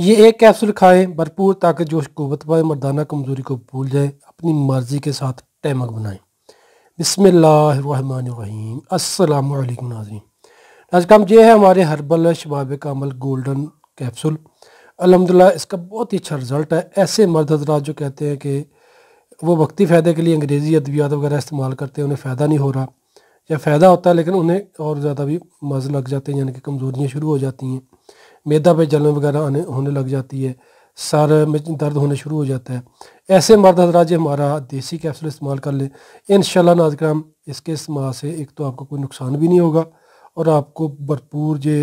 ये एक कैप्सूल खाएं भरपूर ताकत जोश कुत पाए मर्दाना कमजोरी को भूल जाए अपनी मर्जी के साथ टैमक बनाएं बिसमीम असलम नाजी नाजीन आज हम ये है हमारे हर्बल शबाब कामल गोल्डन कैप्सूल अलहमदिल्ला इसका बहुत ही अच्छा रिज़ल्ट है ऐसे मर्द हजरा जो कहते हैं कि वो वक्ती फ़ायदे के लिए अंग्रेज़ी अद्वियात वगैरह इस्तेमाल करते हैं उन्हें फ़ायदा नहीं हो रहा या फ़ायदा होता है लेकिन उन्हें और ज़्यादा भी मज़ लग जाते हैं यानी कि कमज़ोरियाँ शुरू हो जाती हैं मैदा पे जलन वगैरह आने होने लग जाती है सर में दर्द होने शुरू हो जाता है ऐसे मर्द जो हमारा देसी कैप्सूल इस्तेमाल कर लें इन नाजक्राम इसके इस्तेमाल से एक तो आपको कोई नुकसान भी नहीं होगा और आपको भरपूर जे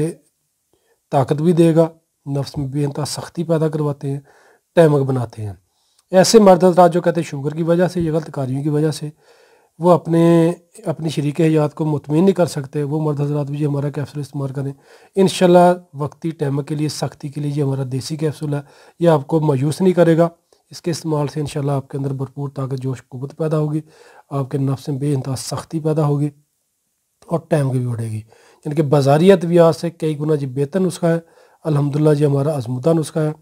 ताकत भी देगा नफ्स में बेनता सख्ती पैदा करवाते हैं टैमक बनाते हैं ऐसे मर्द हजरा जो कहते हैं शुगर की वजह से या गलत कार्यों की वजह से वो अपने अपनी शरीक हयात को मुतमिन नहीं कर सकते वो मर्द हजरात भी हमारा कैप्सूल इस्तेमाल करें इन वक्ती टैम के लिए सख्ती के लिए ये हमारा देसी कैप्सूल है ये आपको मायूस नहीं करेगा इसके इस्तेमाल से इन आपके अंदर भरपूर ताकत जोश कुत पैदा होगी आपके नफ्स में बेानतहा सख्ती पैदा होगी और टाइम की भी बढ़ेगी यानी कि बाजारियत भी आज से कई गुना जी बेहतर नुस्खा है अलहमदिल्ला जी हमारा आजमूदा नुस्खा है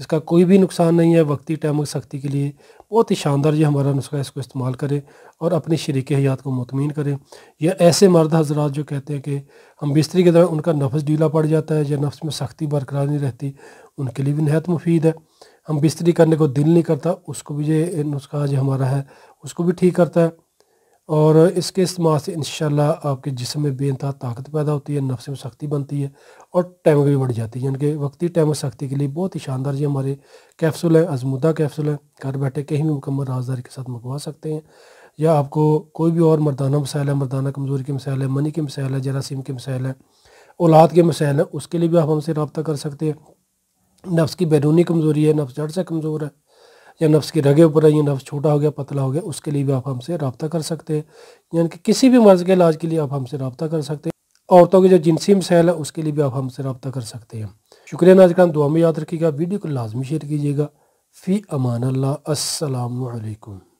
इसका कोई भी नुकसान नहीं है वक्ती टैमक सख्ती के लिए बहुत ही शानदार ये हमारा नुस्खा इसको इस्तेमाल करें और अपने शरीक हयात को मतमिन करें या ऐसे मर्द हजरात जो कहते हैं कि हम बिस्तरी के दौरान उनका नफ्स ढीला पड़ जाता है या नफ्स में सख्ती बरकरार नहीं रहती उनके लिए भी नहायत मुफीद है हम बिस्तरी करने को दिल नहीं करता उसको भी ये नुस्खा जो हमारा है उसको भी ठीक करता है और इसके इस्तेमाल से इन आपके जिसम में बेनता ताकत पैदा होती है नफ्स में सख्ती बनती है और टैमक भी बढ़ जाती है यानी कि वक्ती टैमक सख्ती के लिए बहुत ही शानदार जी हमारे कैप्सूल हैं आजमूदा कैप्सूल हैं घर बैठे कहीं भी मुकम्मल राजदारी के साथ मंगवा सकते हैं या आपको कोई भी और मरदाना मसाइल है मरदाना कमज़ोरी के मसाइल है मनी के मसाइल है जरासीम के मसाइल हैं औलाद के मसाइल हैं उसके लिए भी आप हमसे रबता कर सकते हैं नफ्स की बैरूनी कमज़ोरी है नफ्स जड़ से कमज़ोर है या नफ्स की रगे ऊपर है नफ्स छोटा हो गया पतला हो गया उसके लिए भी आप हमसे रबता कर सकते हैं यानी कि किसी भी मर्ज़ के इलाज के लिए आप हमसे रबता कर सकते हैं औरतों के जो जिनसी मसाइल है उसके लिए भी आप हमसे रबता कर सकते हैं शुक्रिया नाजकान दुआ में याद रखिएगा वीडियो को लाजमी शेयर कीजिएगा फ़ी अमान अल्लाह असलकम